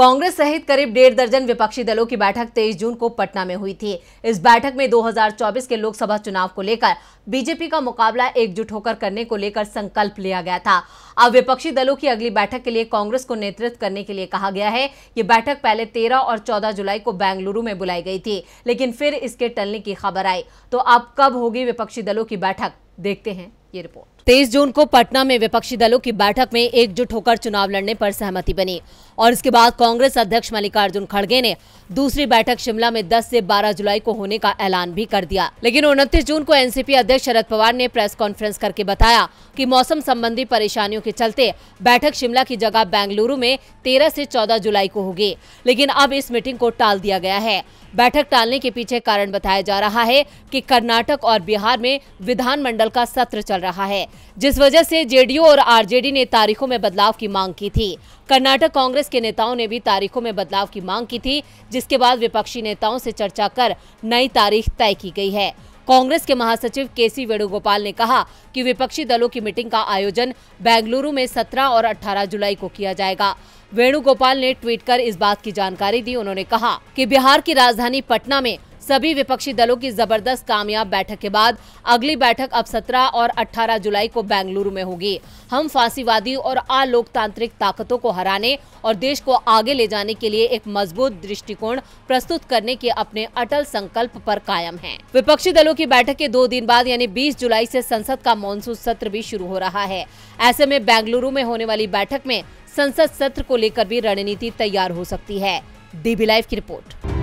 कांग्रेस सहित करीब डेढ़ दर्जन विपक्षी दलों की बैठक 23 जून को पटना में हुई थी इस बैठक में 2024 के लोकसभा चुनाव को लेकर बीजेपी का मुकाबला एकजुट होकर करने को लेकर संकल्प लिया गया था अब विपक्षी दलों की अगली बैठक के लिए कांग्रेस को नेतृत्व करने के लिए कहा गया है ये बैठक पहले 13 और 14 जुलाई को बेंगलुरु में बुलाई गई थी लेकिन फिर इसके टलने की खबर आई तो अब कब होगी विपक्षी दलों की बैठक देखते हैं ये रिपोर्ट तेईस जून को पटना में विपक्षी दलों की बैठक में एकजुट होकर चुनाव लड़ने पर सहमति बनी और इसके बाद कांग्रेस अध्यक्ष मल्लिकार्जुन खड़गे ने दूसरी बैठक शिमला में 10 से 12 जुलाई को होने का ऐलान भी कर दिया लेकिन उनतीस जून को एनसीपी अध्यक्ष शरद पवार ने प्रेस कॉन्फ्रेंस करके बताया कि मौसम संबंधी परेशानियों के चलते बैठक शिमला की जगह बेंगलुरु में तेरह ऐसी चौदह जुलाई को होगी लेकिन अब इस मीटिंग को टाल दिया गया है बैठक टालने के पीछे कारण बताया जा रहा है कि कर्नाटक और बिहार में विधानमंडल का सत्र चल रहा है जिस वजह से जेडीयू और आरजेडी ने तारीखों में बदलाव की मांग की थी कर्नाटक कांग्रेस के नेताओं ने भी तारीखों में बदलाव की मांग की थी जिसके बाद विपक्षी नेताओं से चर्चा कर नई तारीख तय की गई है कांग्रेस के महासचिव के सी वेणुगोपाल ने कहा कि विपक्षी दलों की मीटिंग का आयोजन बेंगलुरु में 17 और 18 जुलाई को किया जाएगा वेणुगोपाल ने ट्वीट कर इस बात की जानकारी दी उन्होंने कहा कि बिहार की राजधानी पटना में सभी विपक्षी दलों की जबरदस्त कामयाब बैठक के बाद अगली बैठक अब 17 और 18 जुलाई को बेंगलुरु में होगी हम फांसीवादी और अलोकतांत्रिक ताकतों को हराने और देश को आगे ले जाने के लिए एक मजबूत दृष्टिकोण प्रस्तुत करने के अपने अटल संकल्प पर कायम है विपक्षी दलों की बैठक के दो दिन बाद यानी बीस जुलाई ऐसी संसद का मानसून सत्र भी शुरू हो रहा है ऐसे में बेंगलुरु में होने वाली बैठक में संसद सत्र को लेकर भी रणनीति तैयार हो सकती है डीबी लाइव की रिपोर्ट